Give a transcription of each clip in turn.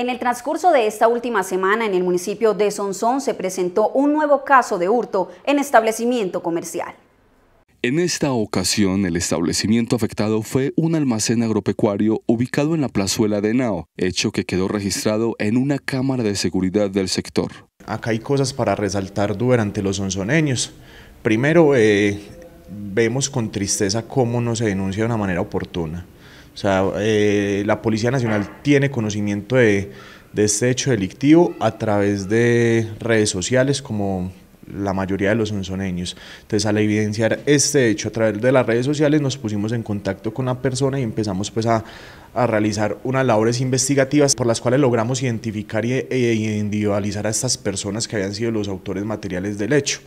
En el transcurso de esta última semana en el municipio de Sonsón se presentó un nuevo caso de hurto en establecimiento comercial. En esta ocasión, el establecimiento afectado fue un almacén agropecuario ubicado en la plazuela de Nao, hecho que quedó registrado en una cámara de seguridad del sector. Acá hay cosas para resaltar durante los sonzoneños. Primero, eh, vemos con tristeza cómo no se denuncia de una manera oportuna. O sea, eh, la Policía Nacional tiene conocimiento de, este hecho delictivo a través de redes sociales como la mayoría de los onzoneños. Entonces, al evidenciar este hecho a través de las redes sociales, nos pusimos en contacto con la persona y empezamos pues a, realizar unas labores investigativas por las cuales logramos identificar e, individualizar a estas personas que habían sido los autores materiales del hecho.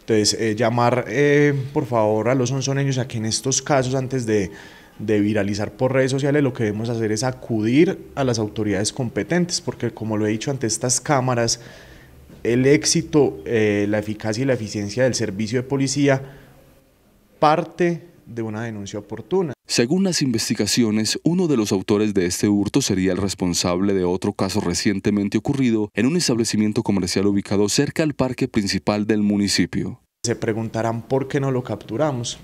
Entonces, eh, llamar eh, por favor a los onzoneños a que en estos casos, antes de de viralizar por redes sociales, lo que debemos hacer es acudir a las autoridades competentes, porque como lo he dicho ante estas cámaras, el éxito, eh, la eficacia y la eficiencia del servicio de policía parte de una denuncia oportuna. Según las investigaciones, uno de los autores de este hurto sería el responsable de otro caso recientemente ocurrido en un establecimiento comercial ubicado cerca al parque principal del municipio. Se preguntarán por qué no lo capturamos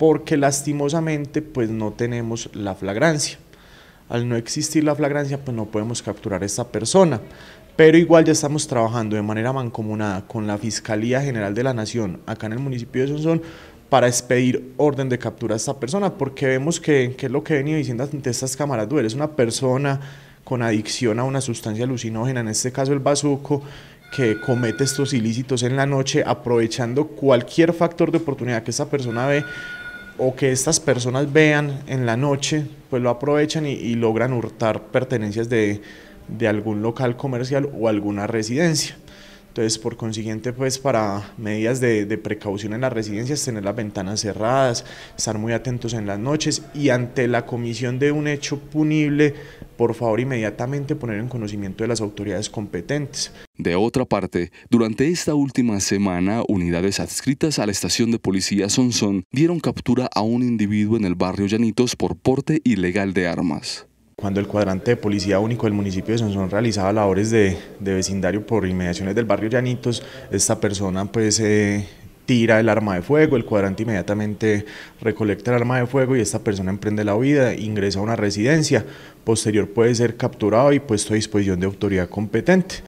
porque lastimosamente pues no tenemos la flagrancia. Al no existir la flagrancia pues no podemos capturar a esta persona, pero igual ya estamos trabajando de manera mancomunada con la Fiscalía General de la Nación acá en el municipio de Sonsón para expedir orden de captura a esta persona, porque vemos que, es lo que he venido diciendo ante estas cámaras, tú eres una persona con adicción a una sustancia alucinógena, en este caso el bazuco, que comete estos ilícitos en la noche, aprovechando cualquier factor de oportunidad que esta persona ve o que estas personas vean en la noche, pues lo aprovechan y, logran hurtar pertenencias de, algún local comercial o alguna residencia. Entonces, por consiguiente, pues para medidas de, de precaución en las residencias, tener las ventanas cerradas, estar muy atentos en las noches y ante la comisión de un hecho punible, por favor inmediatamente poner en conocimiento de las autoridades competentes. De otra parte, durante esta última semana, unidades adscritas a la estación de policía Sonsón dieron captura a un individuo en el barrio Llanitos por porte ilegal de armas. Cuando el cuadrante de policía único del municipio de Sonsón realizaba labores de, de vecindario por inmediaciones del barrio Llanitos, esta persona pues eh, tira el arma de fuego, el cuadrante inmediatamente recolecta el arma de fuego y esta persona emprende la huida, ingresa a una residencia, posterior puede ser capturado y puesto a disposición de autoridad competente.